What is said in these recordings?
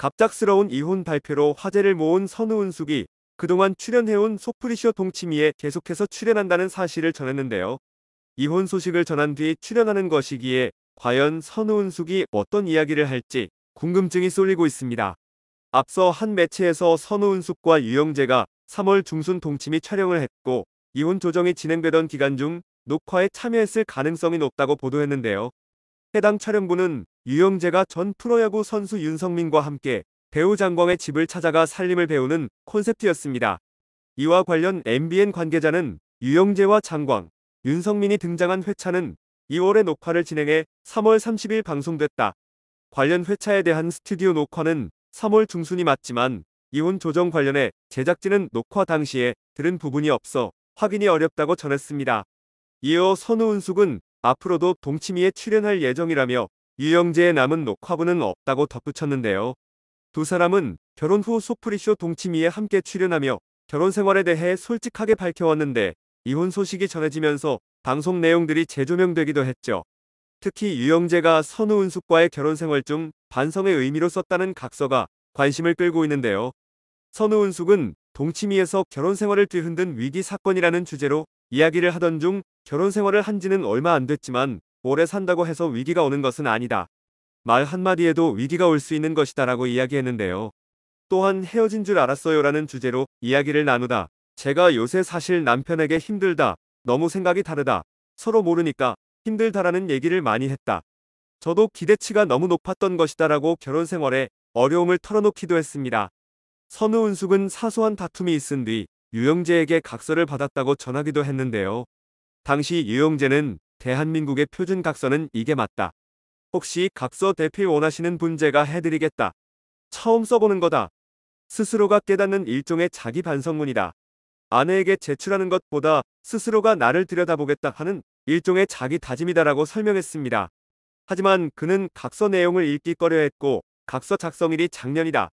갑작스러운 이혼 발표로 화제를 모은 선우은숙이 그동안 출연해온 소프리쇼 동치미에 계속해서 출연한다는 사실을 전했는데요. 이혼 소식을 전한 뒤 출연하는 것이기에 과연 선우은숙이 어떤 이야기를 할지 궁금증이 쏠리고 있습니다. 앞서 한 매체에서 선우은숙과 유영재가 3월 중순 동치미 촬영을 했고 이혼 조정이 진행되던 기간 중 녹화에 참여했을 가능성이 높다고 보도했는데요. 해당 촬영부는 유영재가 전 프로야구 선수 윤성민과 함께 배우 장광의 집을 찾아가 살림을 배우는 콘셉트였습니다. 이와 관련 MBN 관계자는 유영재와 장광, 윤성민이 등장한 회차는 2월에 녹화를 진행해 3월 30일 방송됐다. 관련 회차에 대한 스튜디오 녹화는 3월 중순이 맞지만 이혼 조정 관련해 제작진은 녹화 당시에 들은 부분이 없어 확인이 어렵다고 전했습니다. 이어 선우은숙은 앞으로도 동치미에 출연할 예정이라며 유영재의 남은 녹화분은 없다고 덧붙였는데요. 두 사람은 결혼 후 소프리쇼 동치미에 함께 출연하며 결혼 생활에 대해 솔직하게 밝혀왔는데 이혼 소식이 전해지면서 방송 내용들이 재조명되기도 했죠. 특히 유영재가 선우 은숙과의 결혼 생활 중 반성의 의미로 썼다는 각서가 관심을 끌고 있는데요. 선우 은숙은 동치미에서 결혼 생활을 뒤흔든 위기 사건이라는 주제로 이야기를 하던 중 결혼 생활을 한 지는 얼마 안 됐지만 오래 산다고 해서 위기가 오는 것은 아니다. 말 한마디에도 위기가 올 수 있는 것이다라고 이야기했는데요. 또한 헤어진 줄 알았어요라는 주제로 이야기를 나누다. 제가 요새 사실 남편에게 힘들다. 너무 생각이 다르다. 서로 모르니까 힘들다라는 얘기를 많이 했다. 저도 기대치가 너무 높았던 것이다라고 결혼 생활에 어려움을 털어놓기도 했습니다. 선우은숙은 사소한 다툼이 있은 뒤 유영재에게 각서를 받았다고 전하기도 했는데요. 당시 유영재는 대한민국의 표준각서는 이게 맞다. 혹시 각서 대필 원하시는 분 제가 해드리겠다. 처음 써보는 거다. 스스로가 깨닫는 일종의 자기 반성문이다. 아내에게 제출하는 것보다 스스로가 나를 들여다보겠다 하는 일종의 자기 다짐이다라고 설명했습니다. 하지만 그는 각서 내용을 읽기 꺼려했고 각서 작성일이 작년이다.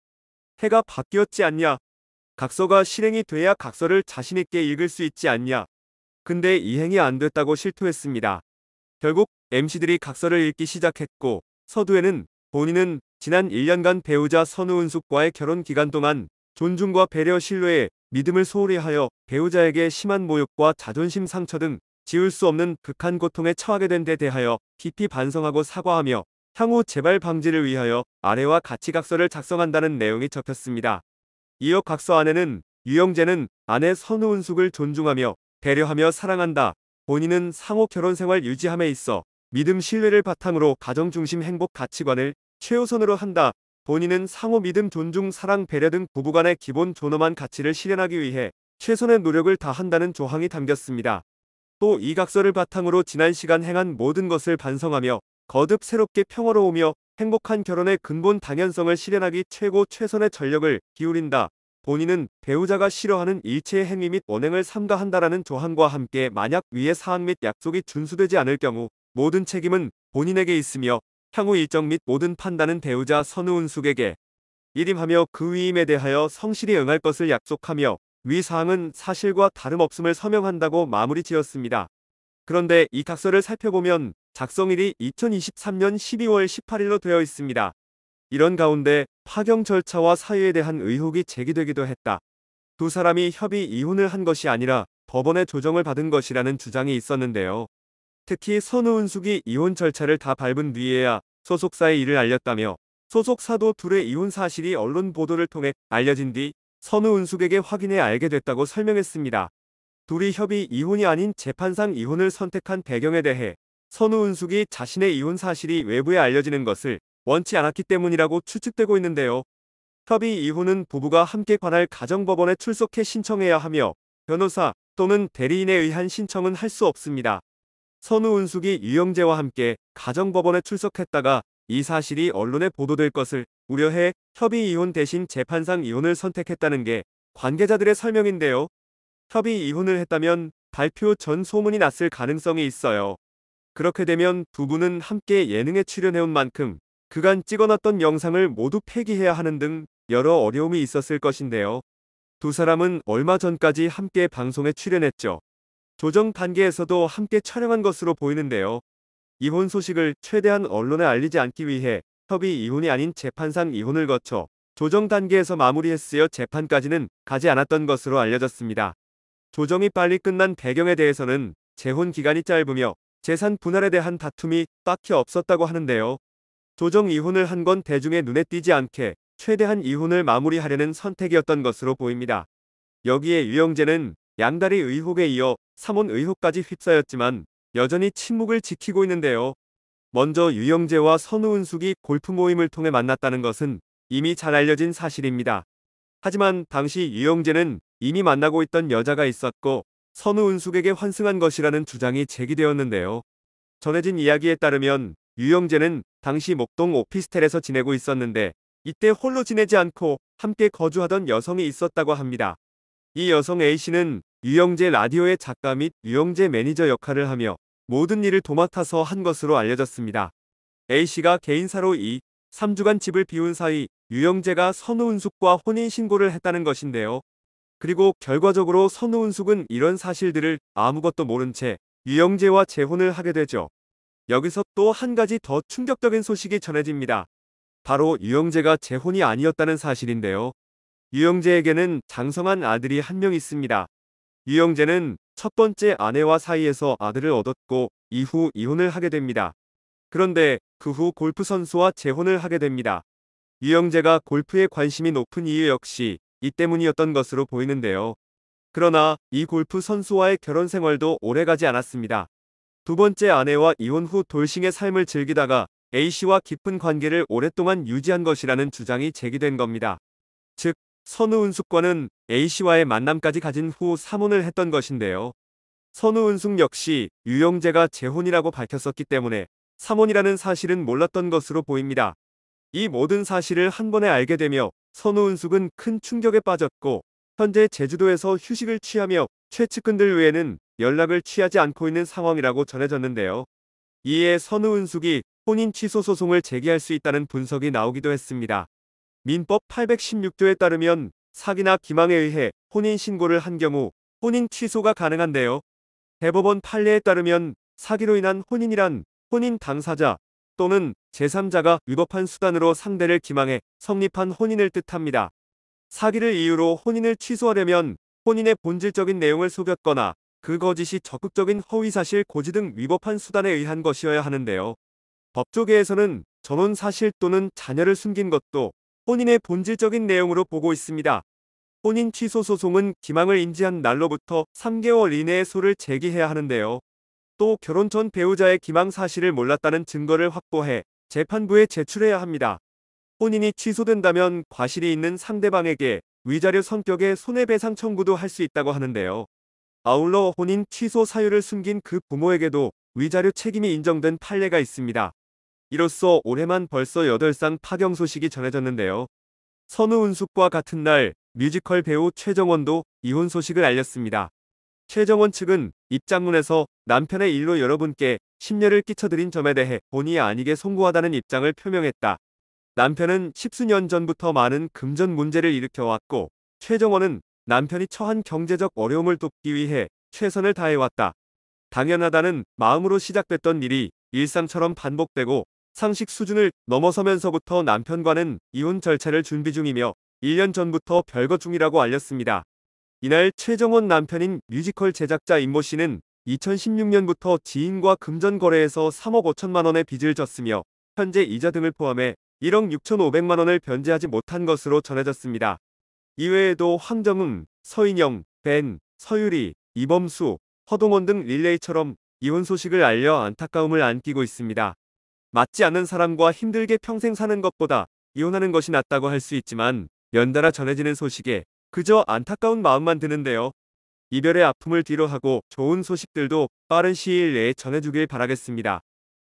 해가 바뀌었지 않냐? 각서가 실행이 돼야 각서를 자신있게 읽을 수 있지 않냐? 근데 이행이 안 됐다고 실토했습니다. 결국 MC들이 각서를 읽기 시작했고 서두에는 본인은 지난 1년간 배우자 선우은숙과의 결혼 기간 동안 존중과 배려 신뢰에 믿음을 소홀히 하여 배우자에게 심한 모욕과 자존심 상처 등 지울 수 없는 극한 고통에 처하게 된 데 대하여 깊이 반성하고 사과하며 향후 재발 방지를 위하여 아내와 같이 각서를 작성한다는 내용이 적혔습니다. 이어 각서 안에는 유영재는 아내 선우은숙을 존중하며 배려하며 사랑한다. 본인은 상호 결혼 생활 유지함에 있어 믿음 신뢰를 바탕으로 가정 중심 행복 가치관을 최우선으로 한다. 본인은 상호 믿음, 존중, 사랑, 배려 등 부부간의 기본 존엄한 가치를 실현하기 위해 최선의 노력을 다한다는 조항이 담겼습니다. 또 이 각서를 바탕으로 지난 시간 행한 모든 것을 반성하며 거듭 새롭게 평화로우며 행복한 결혼의 근본 당연성을 실현하기 최고 최선의 전력을 기울인다. 본인은 배우자가 싫어하는 일체의 행위 및 언행을 삼가한다라는 조항과 함께 만약 위의 사항 및 약속이 준수되지 않을 경우 모든 책임은 본인에게 있으며 향후 일정 및 모든 판단은 배우자 선우은숙에게 일임하며 그 위임에 대하여 성실히 응할 것을 약속하며 위 사항은 사실과 다름없음을 서명한다고 마무리 지었습니다. 그런데 이 각서를 살펴보면 작성일이 2023년 12월 18일로 되어 있습니다. 이런 가운데 파경 절차와 사유에 대한 의혹이 제기되기도 했다. 두 사람이 협의 이혼을 한 것이 아니라 법원의 조정을 받은 것이라는 주장이 있었는데요. 특히 선우은숙이 이혼 절차를 다 밟은 뒤에야 소속사의 일을 알렸다며 소속사도 둘의 이혼 사실이 언론 보도를 통해 알려진 뒤 선우은숙에게 확인해 알게 됐다고 설명했습니다. 둘이 협의 이혼이 아닌 재판상 이혼을 선택한 배경에 대해 선우은숙이 자신의 이혼 사실이 외부에 알려지는 것을 원치 않았기 때문이라고 추측되고 있는데요. 협의 이후는 부부가 함께 관할 가정법원에 출석해 신청해야 하며 변호사 또는 대리인에 의한 신청은 할 수 없습니다. 선우 은숙이 유영재와 함께 가정법원에 출석했다가 이 사실이 언론에 보도될 것을 우려해 협의 이혼 대신 재판상 이혼을 선택했다는 게 관계자들의 설명인데요. 협의 이혼을 했다면 발표 전 소문이 났을 가능성이 있어요. 그렇게 되면 부부는 함께 예능에 출연해온 만큼 그간 찍어놨던 영상을 모두 폐기해야 하는 등 여러 어려움이 있었을 것인데요. 두 사람은 얼마 전까지 함께 방송에 출연했죠. 조정 단계에서도 함께 촬영한 것으로 보이는데요. 이혼 소식을 최대한 언론에 알리지 않기 위해 협의 이혼이 아닌 재판상 이혼을 거쳐 조정 단계에서 마무리했으여 재판까지는 가지 않았던 것으로 알려졌습니다. 조정이 빨리 끝난 배경에 대해서는 재혼 기간이 짧으며 재산 분할에 대한 다툼이 딱히 없었다고 하는데요. 조정 이혼을 한 건 대중의 눈에 띄지 않게 최대한 이혼을 마무리하려는 선택이었던 것으로 보입니다. 여기에 유영재는 양다리 의혹에 이어 사혼 의혹까지 휩싸였지만 여전히 침묵을 지키고 있는데요. 먼저 유영재와 선우은숙이 골프 모임을 통해 만났다는 것은 이미 잘 알려진 사실입니다. 하지만 당시 유영재는 이미 만나고 있던 여자가 있었고 선우은숙에게 환승한 것이라는 주장이 제기되었는데요. 전해진 이야기에 따르면 유영재는 당시 목동 오피스텔에서 지내고 있었는데 이때 홀로 지내지 않고 함께 거주하던 여성이 있었다고 합니다. 이 여성 A씨는 유영재 라디오의 작가 및 유영재 매니저 역할을 하며 모든 일을 도맡아서 한 것으로 알려졌습니다. A씨가 개인사로 이 3주간 집을 비운 사이 유영재가 선우은숙과 혼인신고를 했다는 것인데요. 그리고 결과적으로 선우은숙은 이런 사실들을 아무것도 모른 채 유영재와 재혼을 하게 되죠. 여기서 또 한 가지 더 충격적인 소식이 전해집니다. 바로 유영재가 재혼이 아니었다는 사실인데요. 유영재에게는 장성한 아들이 한 명 있습니다. 유영재는 첫 번째 아내와 사이에서 아들을 얻었고 이후 이혼을 하게 됩니다. 그런데 그 후 골프 선수와 재혼을 하게 됩니다. 유영재가 골프에 관심이 높은 이유 역시 이 때문이었던 것으로 보이는데요. 그러나 이 골프 선수와의 결혼 생활도 오래가지 않았습니다. 두 번째 아내와 이혼 후 돌싱의 삶을 즐기다가 A씨와 깊은 관계를 오랫동안 유지한 것이라는 주장이 제기된 겁니다. 즉, 선우은숙과는 A씨와의 만남까지 가진 후 사혼을 했던 것인데요. 선우은숙 역시 유영재가 재혼이라고 밝혔었기 때문에 사혼이라는 사실은 몰랐던 것으로 보입니다. 이 모든 사실을 한 번에 알게 되며 선우은숙은 큰 충격에 빠졌고 현재 제주도에서 휴식을 취하며 최측근들 외에는 연락을 취하지 않고 있는 상황이라고 전해졌는데요. 이에 선우은숙이 혼인 취소 소송을 제기할 수 있다는 분석이 나오기도 했습니다. 민법 816조에 따르면 사기나 기망에 의해 혼인 신고를 한 경우 혼인 취소가 가능한데요. 대법원 판례에 따르면 사기로 인한 혼인이란 혼인 당사자 또는 제3자가 위법한 수단으로 상대를 기망해 성립한 혼인을 뜻합니다. 사기를 이유로 혼인을 취소하려면 혼인의 본질적인 내용을 속였거나 그 거짓이 적극적인 허위사실 고지 등 위법한 수단에 의한 것이어야 하는데요. 법조계에서는 전원 사실 또는 자녀를 숨긴 것도 혼인의 본질적인 내용으로 보고 있습니다. 혼인 취소 소송은 기망을 인지한 날로부터 3개월 이내에 소를 제기해야 하는데요. 또 결혼 전 배우자의 기망 사실을 몰랐다는 증거를 확보해 재판부에 제출해야 합니다. 혼인이 취소된다면 과실이 있는 상대방에게 위자료 성격의 손해배상 청구도 할 수 있다고 하는데요. 아울러 혼인 취소 사유를 숨긴 그 부모에게도 위자료 책임이 인정된 판례가 있습니다. 이로써 올해만 벌써 8쌍 파경 소식이 전해졌는데요. 선우은숙과 같은 날 뮤지컬 배우 최정원도 이혼 소식을 알렸습니다. 최정원 측은 입장문에서 남편의 일로 여러분께 심려를 끼쳐드린 점에 대해 본의 아니게 송구하다는 입장을 표명했다. 남편은 십수년 전부터 많은 금전 문제를 일으켜왔고 최정원은 남편이 처한 경제적 어려움을 돕기 위해 최선을 다해왔다. 당연하다는 마음으로 시작됐던 일이 일상처럼 반복되고 상식 수준을 넘어서면서부터 남편과는 이혼 절차를 준비 중이며 1년 전부터 별거 중이라고 알렸습니다. 이날 최정원 남편인 뮤지컬 제작자 임모 씨는 2016년부터 지인과 금전 거래에서 3억 5천만 원의 빚을 졌으며 현재 이자 등을 포함해 1억 6천5백만 원을 변제하지 못한 것으로 전해졌습니다. 이외에도 황정음, 서인영, 벤, 서유리, 이범수, 허동원 등 릴레이처럼 이혼 소식을 알려 안타까움을 안기고 있습니다. 맞지 않은 사람과 힘들게 평생 사는 것보다 이혼하는 것이 낫다고 할 수 있지만 연달아 전해지는 소식에 그저 안타까운 마음만 드는데요. 이별의 아픔을 뒤로하고 좋은 소식들도 빠른 시일 내에 전해주길 바라겠습니다.